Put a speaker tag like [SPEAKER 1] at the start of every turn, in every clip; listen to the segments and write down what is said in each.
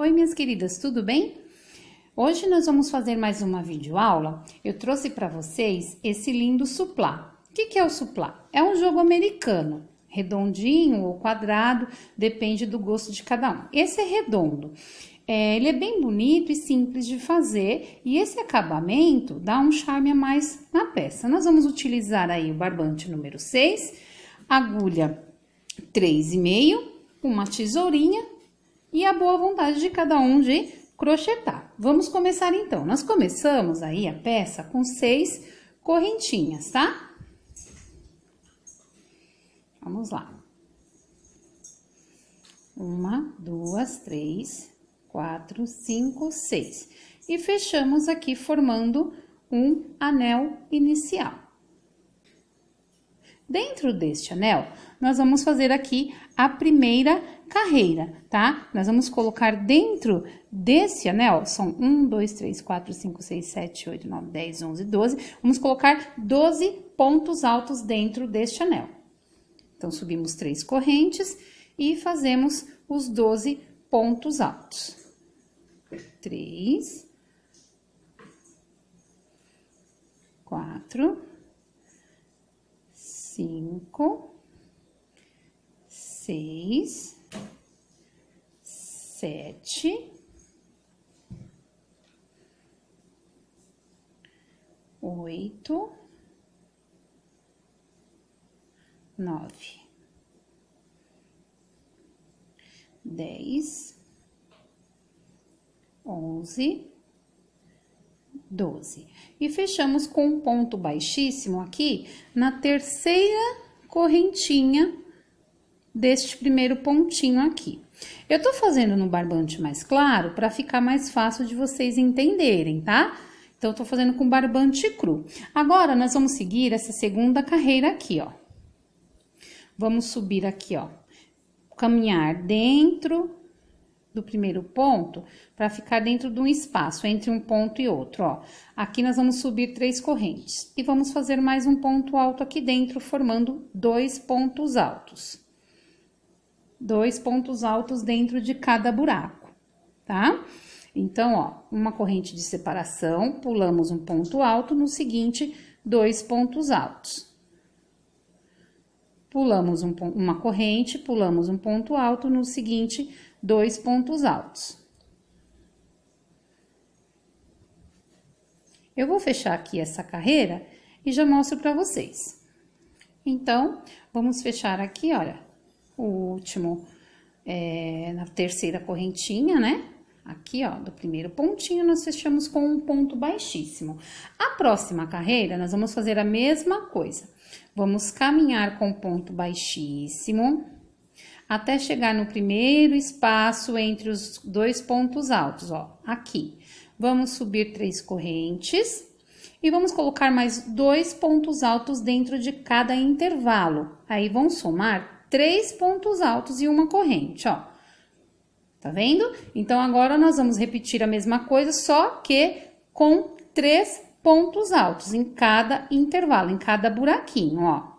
[SPEAKER 1] Oi, minhas queridas, tudo bem? Hoje nós vamos fazer mais uma videoaula. Eu trouxe para vocês esse lindo suplá. O que, que é o suplá? É um jogo americano, redondinho ou quadrado, depende do gosto de cada um. Esse é redondo. É, ele é bem bonito e simples de fazer, e esse acabamento dá um charme a mais na peça. Nós vamos utilizar aí o barbante número 6, agulha 3,5, uma tesourinha e a boa vontade de cada um de crochetar. Vamos começar então. Nós começamos aí a peça com seis correntinhas, tá? Vamos lá. Uma, duas, três, quatro, cinco, seis. E fechamos aqui formando um anel inicial. Dentro deste anel, nós vamos fazer aqui a primeira carreira, tá? Nós vamos colocar dentro desse anel, são 1, 2, 3, 4, 5, 6, 7, 8, 9, 10, 11, 12. Vamos colocar 12 pontos altos dentro deste anel. Então, subimos três correntes e fazemos os 12 pontos altos. 3, 4, 5, 6, sete. Oito. Nove. Dez. Onze. Doze. E fechamos com um ponto baixíssimo aqui na terceira correntinha deste primeiro pontinho aqui. Eu tô fazendo no barbante mais claro para ficar mais fácil de vocês entenderem, tá? Então, eu tô fazendo com barbante cru. Agora, nós vamos seguir essa segunda carreira aqui, ó. Vamos subir aqui, ó. Caminhar dentro do primeiro ponto para ficar dentro de um espaço entre um ponto e outro, ó. Aqui nós vamos subir três correntes e vamos fazer mais um ponto alto aqui dentro, formando dois pontos altos dois pontos altos dentro de cada buraco, tá? Então, ó, uma corrente de separação, pulamos um ponto alto, no seguinte, dois pontos altos. Pulamos um, uma corrente, pulamos um ponto alto, no seguinte, dois pontos altos. Eu vou fechar aqui essa carreira e já mostro para vocês. Então, vamos fechar aqui, olha, o último é, na terceira correntinha, né? Aqui, ó, do primeiro pontinho, nós fechamos com um ponto baixíssimo. A próxima carreira, nós vamos fazer a mesma coisa. Vamos caminhar com ponto baixíssimo até chegar no primeiro espaço entre os dois pontos altos, ó, aqui. Vamos subir três correntes e vamos colocar mais dois pontos altos dentro de cada intervalo. Aí vão somar três pontos altos e uma corrente, ó. Tá vendo? Então, agora nós vamos repetir a mesma coisa, só que com três pontos altos em cada intervalo, em cada buraquinho, ó.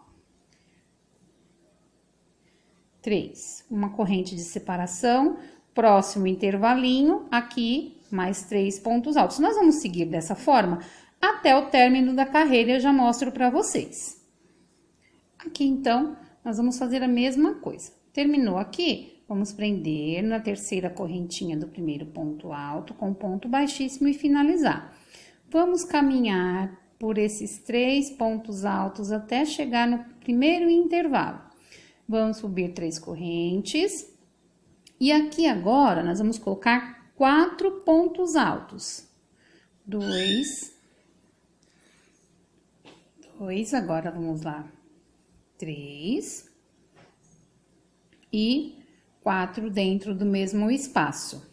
[SPEAKER 1] Três, uma corrente de separação, próximo intervalinho, aqui mais três pontos altos. Nós vamos seguir dessa forma até o término da carreira, eu já mostro para vocês. Aqui, então, nós vamos fazer a mesma coisa. Terminou aqui, vamos prender na terceira correntinha do primeiro ponto alto com ponto baixíssimo e finalizar. Vamos caminhar por esses três pontos altos até chegar no primeiro intervalo. Vamos subir três correntes. E aqui agora, nós vamos colocar quatro pontos altos. Dois. Dois, agora vamos lá três e quatro dentro do mesmo espaço.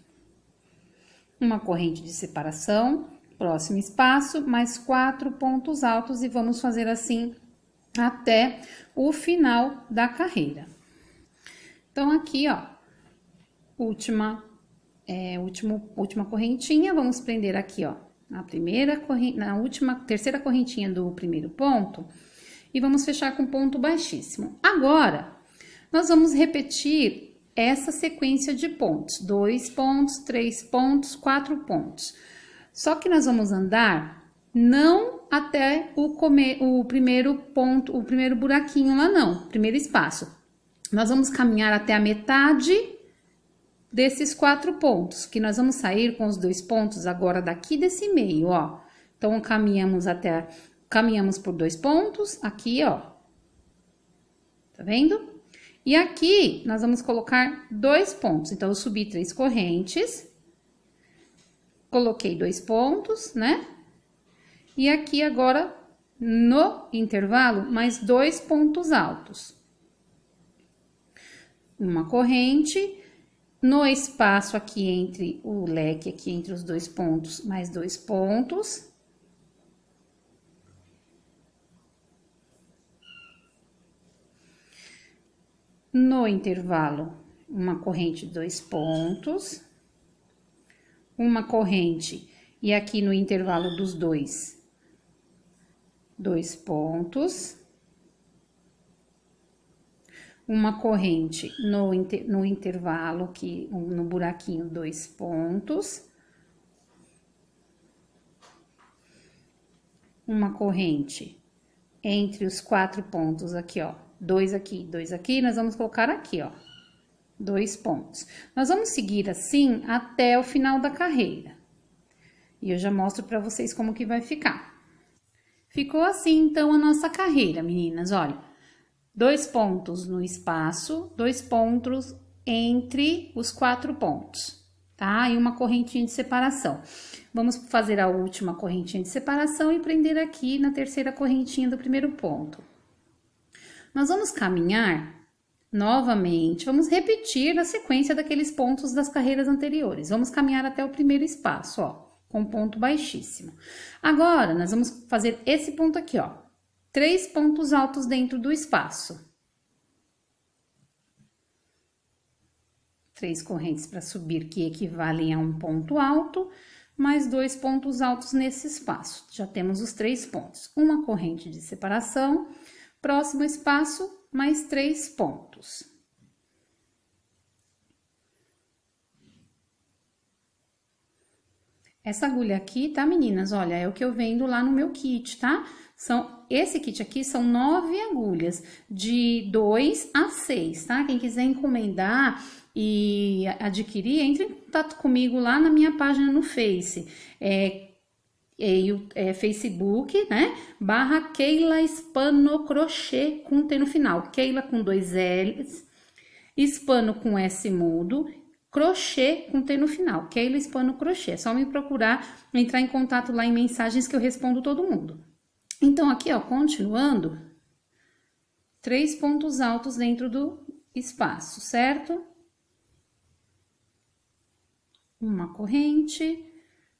[SPEAKER 1] Uma corrente de separação, próximo espaço, mais quatro pontos altos e vamos fazer assim até o final da carreira. Então, aqui, ó, última, é, último, última correntinha, vamos prender aqui, ó, na primeira corrente, na última, terceira correntinha do primeiro ponto, e vamos fechar com ponto baixíssimo. Agora, nós vamos repetir essa sequência de pontos: dois pontos, três pontos, quatro pontos. Só que nós vamos andar não até o, come, o primeiro ponto, o primeiro buraquinho lá, não, primeiro espaço. Nós vamos caminhar até a metade desses quatro pontos, que nós vamos sair com os dois pontos agora daqui desse meio, ó. Então, caminhamos até Caminhamos por dois pontos, aqui, ó. Tá vendo? E aqui, nós vamos colocar dois pontos. Então, eu subi três correntes, coloquei dois pontos, né? E aqui agora, no intervalo, mais dois pontos altos. Uma corrente, no espaço aqui entre o leque, aqui entre os dois pontos, mais dois pontos. No intervalo, uma corrente, dois pontos, uma corrente, e aqui no intervalo dos dois, dois pontos, uma corrente no, inter, no intervalo, aqui no buraquinho, dois pontos, uma corrente entre os quatro pontos aqui, ó, dois aqui, dois aqui, nós vamos colocar aqui, ó, dois pontos. Nós vamos seguir assim até o final da carreira. E eu já mostro para vocês como que vai ficar. Ficou assim, então, a nossa carreira, meninas, olha. Dois pontos no espaço, dois pontos entre os quatro pontos, tá? E uma correntinha de separação. Vamos fazer a última correntinha de separação e prender aqui na terceira correntinha do primeiro ponto. Nós vamos caminhar novamente, vamos repetir a sequência daqueles pontos das carreiras anteriores. Vamos caminhar até o primeiro espaço, ó, com ponto baixíssimo. Agora, nós vamos fazer esse ponto aqui, ó. Três pontos altos dentro do espaço. Três correntes para subir que equivalem a um ponto alto mais dois pontos altos nesse espaço. Já temos os três pontos. Uma corrente de separação, Próximo espaço, mais três pontos. Essa agulha aqui, tá, meninas? Olha, é o que eu vendo lá no meu kit, tá? São, esse kit aqui são nove agulhas, de dois a seis, tá? Quem quiser encomendar e adquirir, entre em contato comigo lá na minha página no Face. É e o é, Facebook, né? Barra Keila Hispano Crochê com T no final. Keila com dois L's, Hispano com S mudo, crochê com T no final. Keila Hispano Crochê. É só me procurar, entrar em contato lá em mensagens que eu respondo todo mundo. Então, aqui, ó, continuando, três pontos altos dentro do espaço, certo? Uma corrente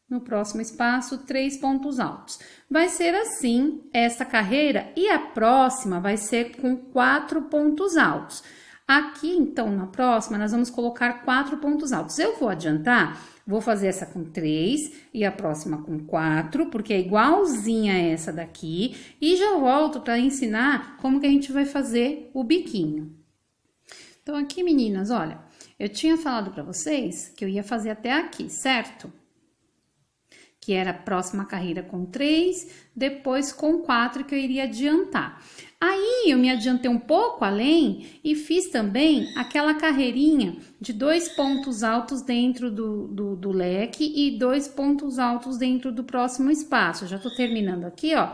[SPEAKER 1] no próximo espaço, três pontos altos. Vai ser assim essa carreira e a próxima vai ser com quatro pontos altos. Aqui, então, na próxima, nós vamos colocar quatro pontos altos. Eu vou adiantar, vou fazer essa com três e a próxima com quatro, porque é igualzinha a essa daqui. E já volto para ensinar como que a gente vai fazer o biquinho. Então, aqui, meninas, olha, eu tinha falado para vocês que eu ia fazer até aqui, certo? Certo? que era a próxima carreira com três, depois com quatro que eu iria adiantar. Aí eu me adiantei um pouco além e fiz também aquela carreirinha de dois pontos altos dentro do, do, do leque e dois pontos altos dentro do próximo espaço. Eu já tô terminando aqui, ó.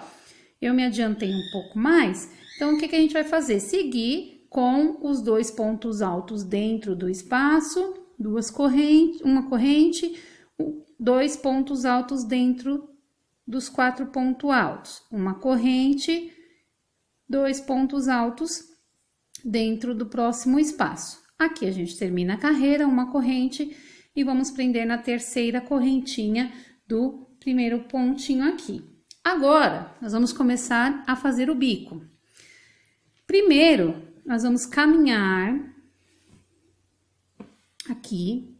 [SPEAKER 1] Eu me adiantei um pouco mais. Então, o que, que a gente vai fazer? Seguir com os dois pontos altos dentro do espaço, duas correntes, uma corrente dois pontos altos dentro dos quatro pontos altos, uma corrente, dois pontos altos dentro do próximo espaço. Aqui a gente termina a carreira, uma corrente, e vamos prender na terceira correntinha do primeiro pontinho aqui. Agora, nós vamos começar a fazer o bico. Primeiro, nós vamos caminhar aqui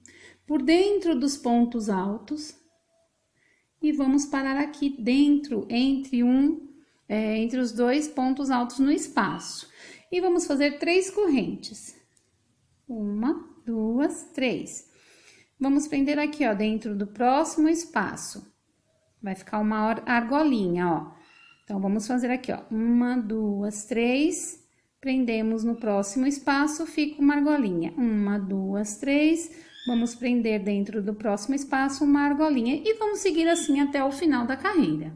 [SPEAKER 1] por dentro dos pontos altos e vamos parar aqui dentro entre um é, entre os dois pontos altos no espaço e vamos fazer três correntes uma duas três vamos prender aqui ó dentro do próximo espaço vai ficar uma argolinha ó então vamos fazer aqui ó uma duas três prendemos no próximo espaço fica uma argolinha uma duas três Vamos prender dentro do próximo espaço uma argolinha e vamos seguir assim até o final da carreira.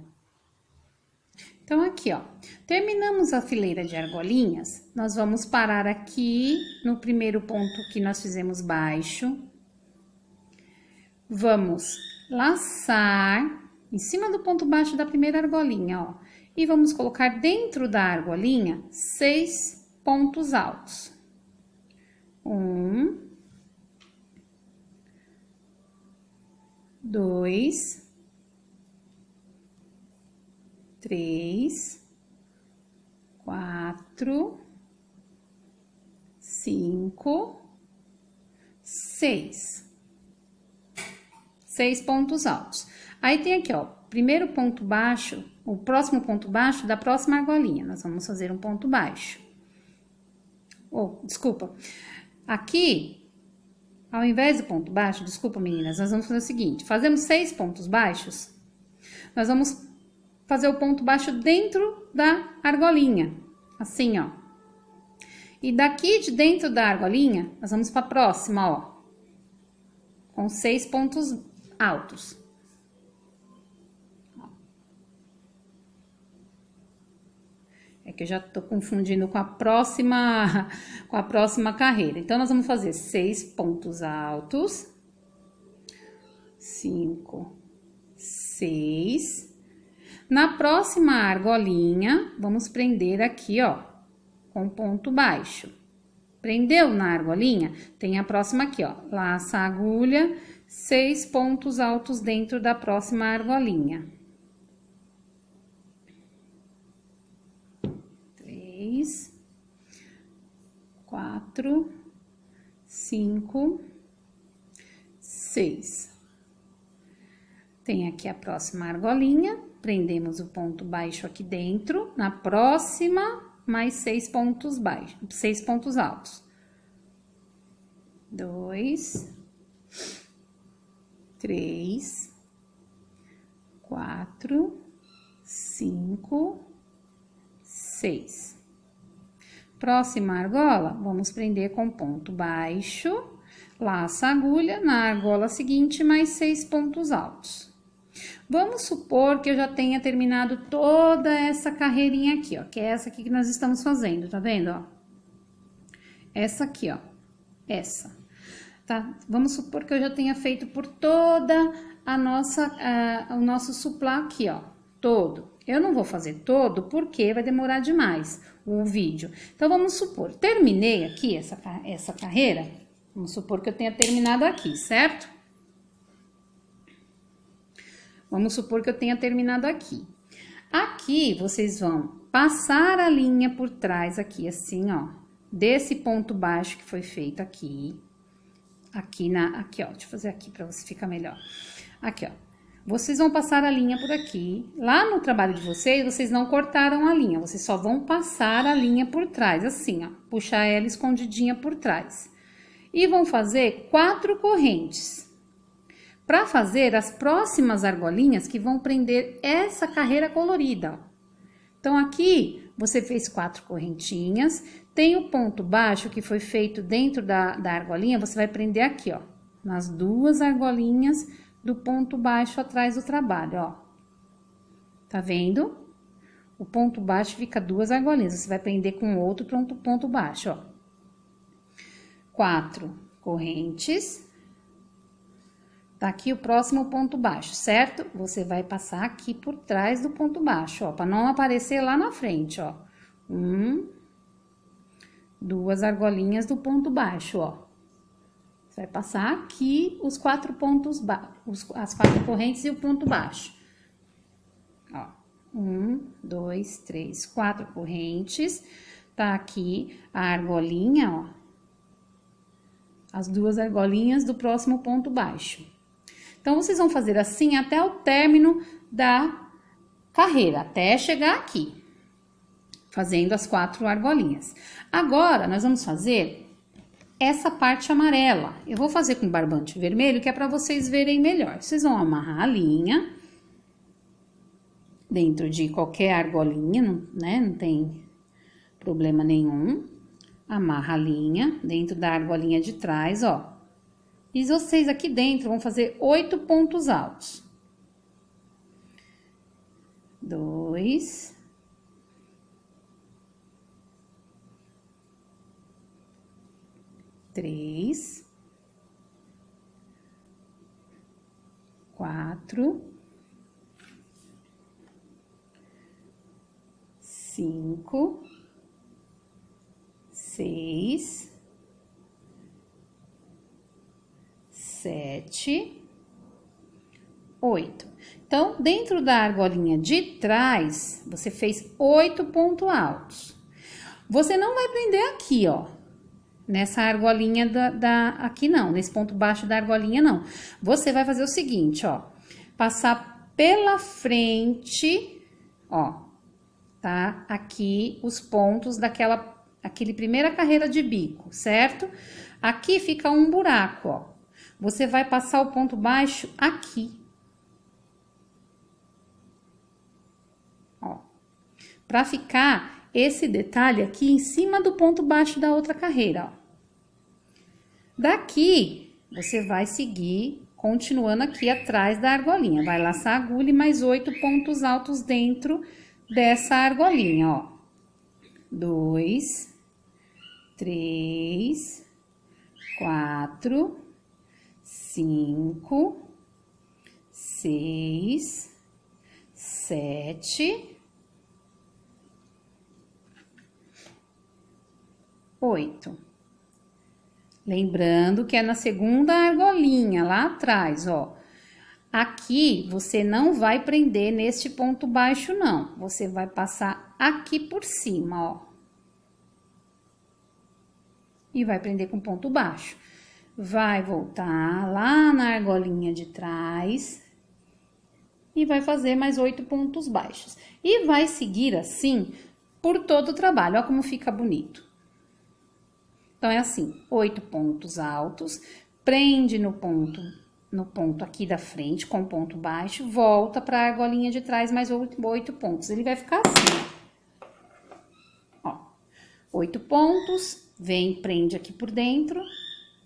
[SPEAKER 1] Então, aqui, ó, terminamos a fileira de argolinhas, nós vamos parar aqui no primeiro ponto que nós fizemos baixo. Vamos laçar em cima do ponto baixo da primeira argolinha, ó, e vamos colocar dentro da argolinha seis pontos altos. Um, dois, três, quatro, cinco, seis. Seis pontos altos. Aí tem aqui, ó, primeiro ponto baixo, o próximo ponto baixo da próxima argolinha. Nós vamos fazer um ponto baixo. oh, desculpa. Aqui ao invés do ponto baixo, desculpa meninas, nós vamos fazer o seguinte: fazemos seis pontos baixos, nós vamos fazer o ponto baixo dentro da argolinha, assim ó. E daqui de dentro da argolinha, nós vamos para a próxima, ó, com seis pontos altos. É que eu já estou confundindo com a próxima com a próxima carreira. Então nós vamos fazer seis pontos altos. Cinco, seis. Na próxima argolinha, vamos prender aqui, ó, com ponto baixo. Prendeu na argolinha? Tem a próxima aqui, ó. Laça a agulha, seis pontos altos dentro da próxima argolinha. quatro, cinco, seis. Tem aqui a próxima argolinha, prendemos o ponto baixo aqui dentro, na próxima, mais seis pontos baixos, seis pontos altos. Dois, três, quatro, cinco, seis. Próxima argola, vamos prender com ponto baixo, laça a agulha na argola seguinte mais seis pontos altos. Vamos supor que eu já tenha terminado toda essa carreirinha aqui, ó, que é essa aqui que nós estamos fazendo, tá vendo, ó? Essa aqui, ó, essa. Tá? Vamos supor que eu já tenha feito por toda a nossa, o nosso suplá aqui, ó, todo. Eu não vou fazer todo porque vai demorar demais o vídeo. Então vamos supor, terminei aqui essa, essa carreira, vamos supor que eu tenha terminado aqui, certo? Vamos supor que eu tenha terminado aqui. Aqui vocês vão passar a linha por trás aqui assim, ó, desse ponto baixo que foi feito aqui, aqui na aqui, ó, deixa eu fazer aqui para você ficar melhor. Aqui, ó. Vocês vão passar a linha por aqui. Lá no trabalho de vocês, vocês não cortaram a linha, vocês só vão passar a linha por trás, assim, ó. Puxar ela escondidinha por trás. E vão fazer quatro correntes. Para fazer as próximas argolinhas que vão prender essa carreira colorida, ó. Então, aqui você fez quatro correntinhas, tem o ponto baixo que foi feito dentro da, da argolinha, você vai prender aqui, ó, nas duas argolinhas do ponto baixo atrás do trabalho, ó. Tá vendo? O ponto baixo fica duas argolinhas. Você vai prender com outro ponto, ponto baixo, ó. Quatro correntes. Tá aqui o próximo ponto baixo, certo? Você vai passar aqui por trás do ponto baixo, ó, para não aparecer lá na frente, ó. Um, duas argolinhas do ponto baixo, ó. Você vai passar aqui os quatro pontos os, as quatro correntes e o ponto baixo. Ó, um, dois, três, quatro correntes. Tá aqui a argolinha, ó. As duas argolinhas do próximo ponto baixo. Então, vocês vão fazer assim até o término da carreira, até chegar aqui, fazendo as quatro argolinhas. Agora, nós vamos fazer essa parte amarela. Eu vou fazer com barbante vermelho, que é para vocês verem melhor. Vocês vão amarrar a linha dentro de qualquer argolinha, né? Não tem problema nenhum. Amarra a linha dentro da argolinha de trás, ó. E vocês aqui dentro vão fazer oito pontos altos. Dois, três, quatro, cinco, seis, sete, oito. Então, dentro da argolinha de trás, você fez oito pontos altos. Você não vai prender aqui, ó nessa argolinha da, da, aqui não, nesse ponto baixo da argolinha não. Você vai fazer o seguinte, ó, passar pela frente, ó, tá? Aqui os pontos daquela, aquele primeira carreira de bico, certo? Aqui fica um buraco, ó. Você vai passar o ponto baixo aqui. Ó. Pra ficar esse detalhe aqui em cima do ponto baixo da outra carreira. Ó. Daqui, você vai seguir continuando aqui atrás da argolinha. Vai laçar a agulha e mais oito pontos altos dentro dessa argolinha, ó. Dois, três, quatro, cinco, seis, sete Lembrando que é na segunda argolinha, lá atrás, ó. Aqui, você não vai prender neste ponto baixo, não. Você vai passar aqui por cima, ó. E vai prender com ponto baixo. Vai voltar lá na argolinha de trás. E vai fazer mais oito pontos baixos. E vai seguir assim por todo o trabalho. Ó como fica bonito. Então é assim, oito pontos altos, prende no ponto no ponto aqui da frente com ponto baixo, volta para a argolinha de trás mais oito pontos. Ele vai ficar assim. Ó. Oito pontos, vem, prende aqui por dentro,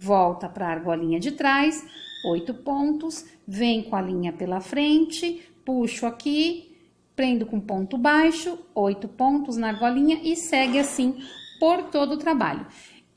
[SPEAKER 1] volta para a argolinha de trás, oito pontos, vem com a linha pela frente, puxo aqui, prendo com ponto baixo, oito pontos na argolinha e segue assim por todo o trabalho.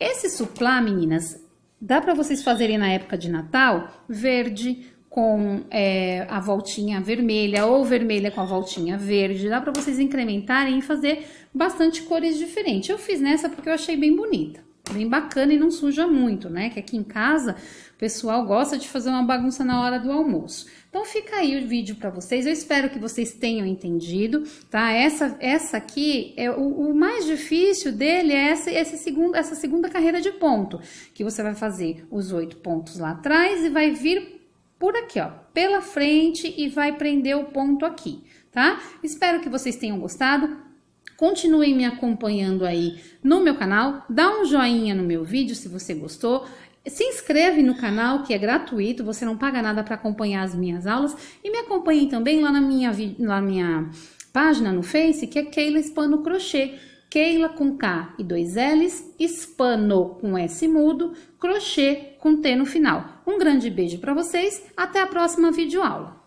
[SPEAKER 1] Esse suplá, meninas, dá para vocês fazerem na época de Natal verde com é, a voltinha vermelha ou vermelha com a voltinha verde. Dá para vocês incrementarem e fazer bastante cores diferentes. Eu fiz nessa porque eu achei bem bonita. Bem bacana e não suja muito, né? Que aqui em casa o pessoal gosta de fazer uma bagunça na hora do almoço. Então fica aí o vídeo para vocês. Eu espero que vocês tenham entendido, tá? Essa essa aqui é o, o mais difícil dele é essa essa segunda essa segunda carreira de ponto, que você vai fazer os oito pontos lá atrás e vai vir por aqui, ó, pela frente e vai prender o ponto aqui, tá? Espero que vocês tenham gostado. Continuem me acompanhando aí no meu canal, dá um joinha no meu vídeo se você gostou se inscreve no canal que é gratuito, você não paga nada para acompanhar as minhas aulas e me acompanhem também lá na minha, na minha página no Face que é Keila Hispano Crochê. Keila com K e dois L's, Hispano com S mudo, crochê com T no final. Um grande beijo para vocês, até a próxima videoaula.